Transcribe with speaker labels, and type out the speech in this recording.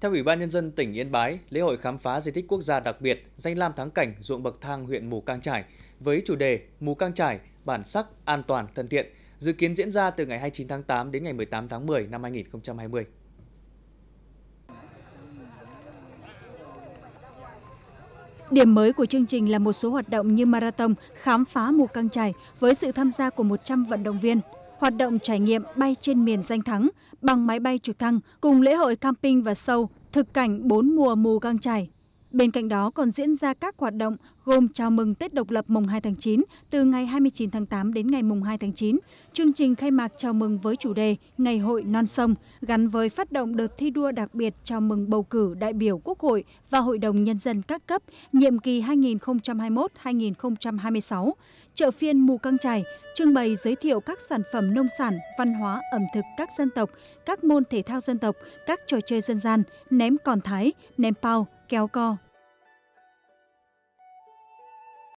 Speaker 1: Theo Ủy ban Nhân dân tỉnh Yên Bái, lễ hội khám phá di tích quốc gia đặc biệt danh lam thắng cảnh ruộng bậc thang huyện Mù Cang trải với chủ đề Mù Cang trải bản sắc, an toàn, thân thiện dự kiến diễn ra từ ngày 29 tháng 8 đến ngày 18 tháng 10 năm 2020.
Speaker 2: Điểm mới của chương trình là một số hoạt động như marathon, khám phá mù căng trải với sự tham gia của 100 vận động viên hoạt động trải nghiệm bay trên miền danh thắng bằng máy bay trực thăng cùng lễ hội camping và sâu thực cảnh bốn mùa mù căng trải bên cạnh đó còn diễn ra các hoạt động gồm chào mừng tết độc lập mùng hai tháng chín từ ngày hai mươi chín tháng tám đến ngày mùng hai tháng chín chương trình khai mạc chào mừng với chủ đề ngày hội non sông gắn với phát động đợt thi đua đặc biệt chào mừng bầu cử đại biểu quốc hội và hội đồng nhân dân các cấp nhiệm kỳ hai nghìn hai mươi một hai nghìn hai mươi sáu chợ phiên mù căng trải trưng bày giới thiệu các sản phẩm nông sản văn hóa ẩm thực các dân tộc các môn thể thao dân tộc các trò chơi dân gian ném còn thái ném bao kéo co